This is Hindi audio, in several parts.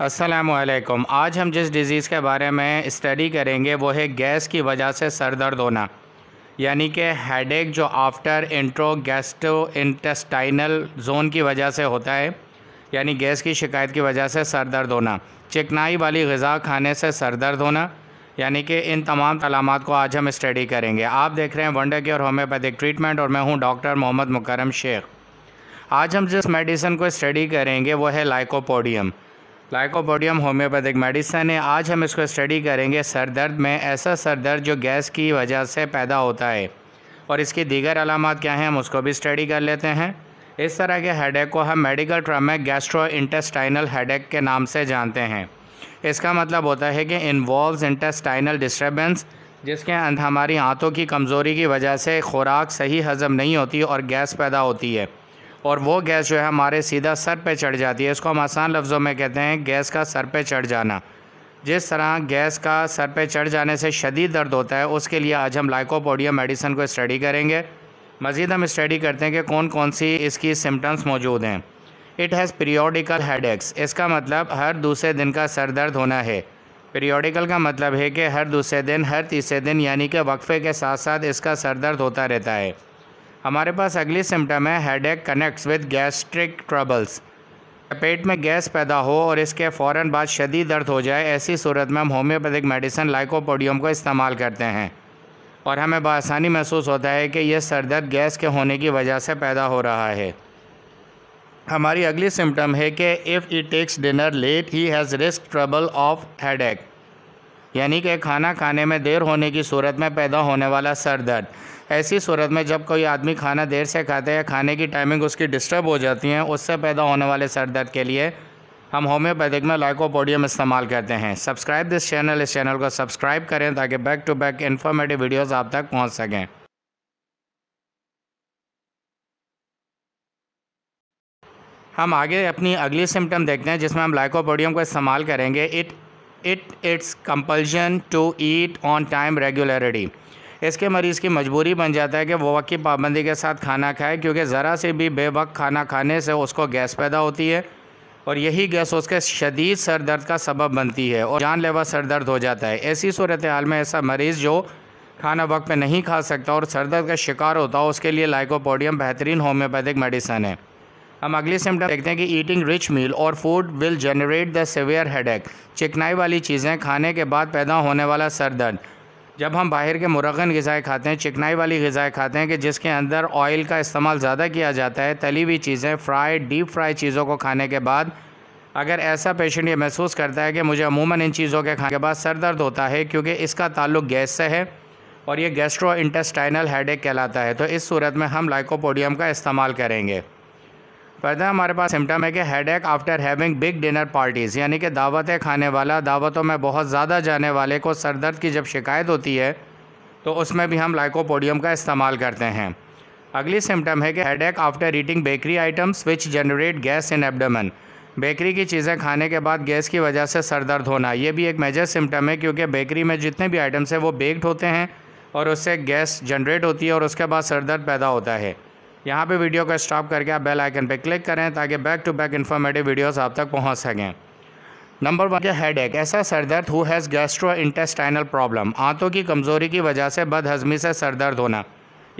असलकम आज हम जिस डिज़ीज़ के बारे में स्टडी करेंगे वो है गैस की वजह से सर दर्द होना यानी कि हेडेक जो after intro gastrointestinal zone की वजह से होता है यानी गैस की शिकायत की वजह से सर दर्द होना चिकनाई वाली गज़ा खाने से सर दर्द होना यानी कि इन तमाम अलामत को आज हम स्टडी करेंगे आप देख रहे हैं वनडे के और होम्योपैथिक ट्रीटमेंट और मैं हूँ डॉक्टर मोहम्मद मुकरम शेख आज हम जिस मेडिसिन को स्टडी करेंगे वो है लाइकोपोडियम लाइकोपोडियम होम्योपैथिक मेडिसिन है आज हम इसको स्टडी करेंगे सर दर्द में ऐसा सर दर्द जो गैस की वजह से पैदा होता है और इसकी दीगर अलामत क्या हैं हम उसको भी स्टडी कर लेते हैं इस तरह के हेडेक को हम मेडिकल ट्रम में गैस्ट्रो इंटेस्टाइनल हेडेक के नाम से जानते हैं इसका मतलब होता है कि इन्वॉल्व्स इंटेस्टाइनल डिस्टर्बेंस जिसके अंदर हमारी आंतों की कमज़ोरी की वजह से खुराक सही हज़म नहीं होती और गैस पैदा होती है और वो गैस जो है हमारे सीधा सर पे चढ़ जाती है इसको हम आसान लफ्ज़ों में कहते हैं गैस का सर पे चढ़ जाना जिस तरह गैस का सर पे चढ़ जाने से शदीद दर्द होता है उसके लिए आज हम लाइकोपोडियम मेडिसन को स्टडी करेंगे मज़ीद हम स्टडी करते हैं कि कौन कौन सी इसकी सिम्टम्स मौजूद हैं इट हैज़ पीरियोडिकल हेड इसका मतलब हर दूसरे दिन का सर दर्द होना है पीरियोडिकल का मतलब है कि हर दूसरे दिन हर तीसरे दिन यानी कि वक्फे के साथ साथ इसका सर दर्द होता रहता है हमारे पास अगली सिम्टम है headache connects with gastric troubles पेट में गैस पैदा हो और इसके फ़ौर बाद शदीद दर्द हो जाए ऐसी सूरत में हम होम्योपैथिक मेडिसिन लाइकोपोडियम को इस्तेमाल करते हैं और हमें बसानी महसूस होता है कि यह सरदर्द गैस के होने की वजह से पैदा हो रहा है हमारी अगली सिम्टम है कि if he takes dinner late he has risk trouble of head यानी कि खाना खाने में देर होने की सूरत में पैदा होने वाला सर दर्द ऐसी सूरत में जब कोई आदमी खाना देर से खाता है खाने की टाइमिंग उसकी डिस्टर्ब हो जाती है उससे पैदा होने वाले सर दर्द के लिए हम होम्योपैथिक में लाइकोपोडियम इस्तेमाल करते हैं सब्सक्राइब दिस चैनल इस चैनल को सब्सक्राइब करें ताकि back to back informative videos आप तक पहुँच सकें हम आगे अपनी अगली सिम्टम देखते हैं जिसमें हम लाइकोपोडियम को इस्तेमाल करेंगे it it it's compulsion to eat on time regularity इसके मरीज़ की मजबूरी बन जाता है कि वो वक्त की पाबंदी के साथ खाना खाए क्योंकि ज़रा से भी बेवक्त खाना खाने से उसको गैस पैदा होती है और यही गैस उसके शदीद सर दर्द का सबब बनती है और जानलेवा सर दर्द हो जाता है ऐसी सूरत हाल में ऐसा मरीज़ जो खाना वक्त पे नहीं खा सकता और सर दर्द का शिकार होता है उसके लिए लाइकोपोडियम बेहतरीन होम्योपैथिक मेडिसन है हम अगले सिम्टम देखते हैं कि ईटिंग रिच मील और food will generate the severe headache चिकनाई वाली चीज़ें खाने के बाद पैदा होने वाला सर दर्द जब हम बाहर के मुरगन गज़ाएँ खाते हैं चिकनाई वाली गज़ाएँ खाते हैं कि जिसके अंदर ऑयल का इस्तेमाल ज़्यादा किया जाता है तली हुई चीज़ें फ्राई डीप फ्राई चीज़ों को खाने के बाद अगर ऐसा पेशेंट ये महसूस करता है कि मुझे अमूमन इन चीज़ों के खाने के बाद सर दर्द होता है क्योंकि इसका ताल्लुक गैस से है और ये गैस्ट्रो इंटेस्टाइनल हेडेक कहलाता है तो इस सूरत में हम लाइकोपोडियम का इस्तेमाल करेंगे पैदा हमारे पास सिम्टम है कि headache after having big dinner parties यानी कि दावतें खाने वाला दावतों में बहुत ज़्यादा जाने वाले को सरदर्द की जब शिकायत होती है तो उसमें भी हम लाइकोपोडियम का इस्तेमाल करते हैं अगली सिम्टम है कि headache after eating bakery items which generate gas in abdomen bakery की चीज़ें खाने के बाद गैस की वजह से सरदर्द होना ये भी एक मेजर सिम्टम है क्योंकि बेकरी में जितने भी आइटम्स हैं वो बेक्ड होते हैं और उससे गैस जनरेट होती है और उसके बाद सरदर्द पैदा होता है यहाँ पे वीडियो को स्टॉप करके आप बेल आइकन पे क्लिक करें ताकि back to back informative videos आप तक पहुँच सकें नंबर वन है हेड एक ऐसा सरदर्द who has gastrointestinal problem आंतों की कमज़ोरी की वजह से बदहजमी से सरदर्द होना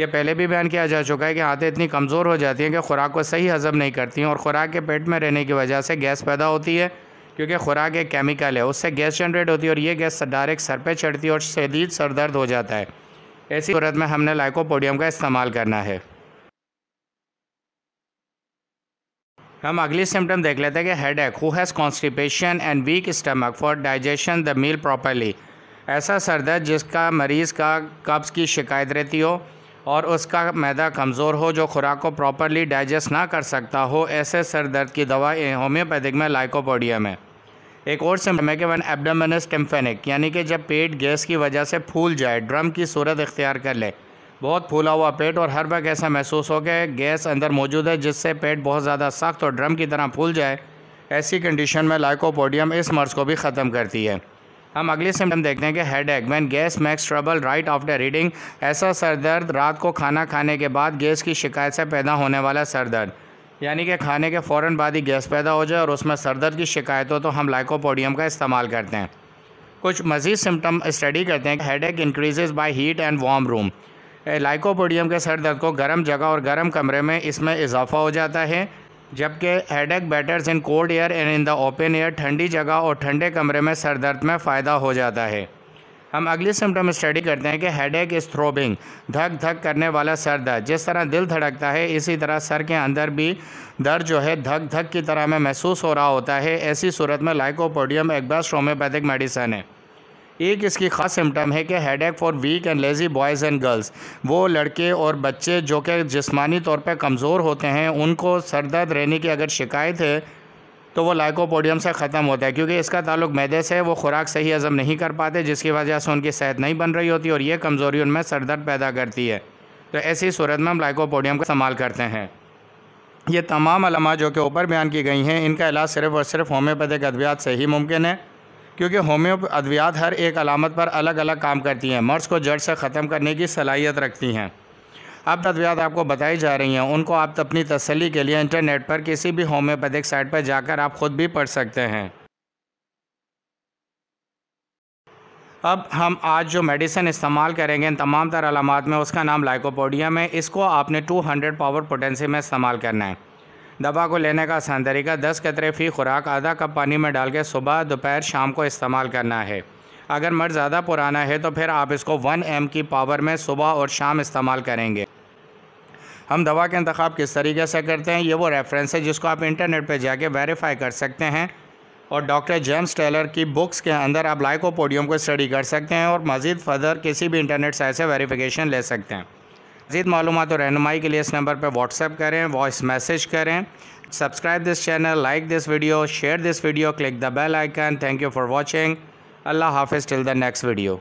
ये पहले भी बयान किया जा चुका है कि आंतें इतनी कमज़ोर हो जाती हैं कि खुराक को सही हजम नहीं करती हैं और खुराक के पेट में रहने की वजह से गैस पैदा होती है क्योंकि खुराक एक केमिकल है उससे गैस जनरेट होती है और ये गैस डायरेक्ट सर पर चढ़ती है और शदीद सरदर्द हो जाता है ऐसी सूरत में हमने लाइकोपोडियम का इस्तेमाल करना है हम अगली सिम्टम देख लेते हैं कि headache who has constipation and weak stomach for digestion the meal properly ऐसा सर दर्द जिसका मरीज़ का कब्ज़ की शिकायत रहती हो और उसका मैदा कमज़ोर हो जो खुराक को प्रॉपरली डाइजेस्ट ना कर सकता हो ऐसे सर दर्द की दवा होम्योपैथिक में लाइकोपोडियम है एक और सिम्टम है कि वन एबडमस टिम्फेनिक यानी कि जब पेट गैस की वजह से फूल जाए ड्रम की सूरत इख्तियार कर ले बहुत फूला हुआ पेट और हर वक्त ऐसा महसूस हो गया गैस अंदर मौजूद है जिससे पेट बहुत ज़्यादा सख्त और ड्रम की तरह फूल जाए ऐसी कंडीशन में लाइकोपोडियम इस मर्ज़ को भी ख़त्म करती है हम अगली सिम्टम देखते हैं कि headache when gas makes trouble right after reading ऐसा सरदर्द रात को खाना खाने के बाद गैस की शिकायत से पैदा होने वाला सरदर्द यानी कि खाने के फ़ौर बाद ही गैस पैदा हो जाए और उसमें सरदर्द की शिकायत हो तो हम लाइकोपोडियम का इस्तेमाल करते हैं कुछ मज़ीद सिम्टम स्टडी करते हैं headache increase by heat and warm room lycopodium के सर दर्द को गर्म जगह और गर्म कमरे में इसमें इजाफा हो जाता है जबकि headache betters in cold air and in the open air ठंडी जगह और ठंडे कमरे में सर दर्द में फ़ायदा हो जाता है हम अगली सिम्टम स्टडी करते हैं कि हेड एक इस थ्रोबिंग धक धक करने वाला सर दर्द जिस तरह दिल धड़कता है इसी तरह सर के अंदर भी दर्द जो है धक धक की तरह में महसूस हो रहा होता है ऐसी सूरत में लाइकोपोडियम एक बेस्ट होम्योपैथिक मेडिसन है एक इसकी खास सिम्टम है कि headache for weak and lazy boys and girls वो लड़के और बच्चे जो कि जिसमानी तौर पर कमज़ोर होते हैं उनको सरदर्द रहने की अगर शिकायत है तो वो लाइकोपोडियम से ख़त्म होता है क्योंकि इसका ताल्लुक मैदे से वो खुराक सही हज़म नहीं कर पाते जिसकी वजह से उनकी सेहत नहीं बन रही होती और ये कमज़ोरी उनमें सरदर्द पैदा करती है तो ऐसी सूरत में हम लाइकोपोडियम का इस्तेमाल करते हैं ये तमाम अलमा जो कि ऊपर बयान की गई हैं इनका इलाज सिर्फ़ और सिर्फ होम्योपैथिक अद्वियात से ही मुमकिन है क्योंकि होम्यो अद्वियात हर एक अलामत पर अलग अलग काम करती हैं मर्ज को जड़ से ख़त्म करने की सलाहियत रखती हैं अब अद्वियात आपको बताई जा रही हैं उनको आप तो अपनी तसली के लिए इंटरनेट पर किसी भी होम्योपैथिक साइट पर जाकर आप ख़ुद भी पढ़ सकते हैं अब हम आज जो मेडिसिन इस्तेमाल करेंगे इन तमाम तर अलामत में उसका नाम लाइकोपोडियम है इसको आपने 200 पावर पोटेंसी में इस्तेमाल करना है दवा को लेने का आसान तरीका दस कतरे फ़ी खुराक आधा कप पानी में डाल के सुबह दोपहर शाम को इस्तेमाल करना है अगर मर्द ज़्यादा पुराना है तो फिर आप इसको वन एम की पावर में सुबह और शाम इस्तेमाल करेंगे हम दवा के इंतखा किस तरीके से करते हैं ये वो रेफरेंस है जिसको आप इंटरनेट पर जाके वेरीफाई कर सकते हैं और डॉक्टर जेम्स टेलर की बुक्स के अंदर आप लाइकोपोडियम को स्टडी कर सकते हैं और मज़ीद फर्दर किसी भी इंटरनेट साइट से वेरीफिकेशन ले सकते हैं मज़ीद मालूम और रहनमाई के लिए इस नंबर पर व्हाट्सएप करें वॉइस मैसेज करें subscribe this channel like this video share this video click the bell icon thank you for watching अल्लाह हाफिज़ टिल द नेक्स्ट वीडियो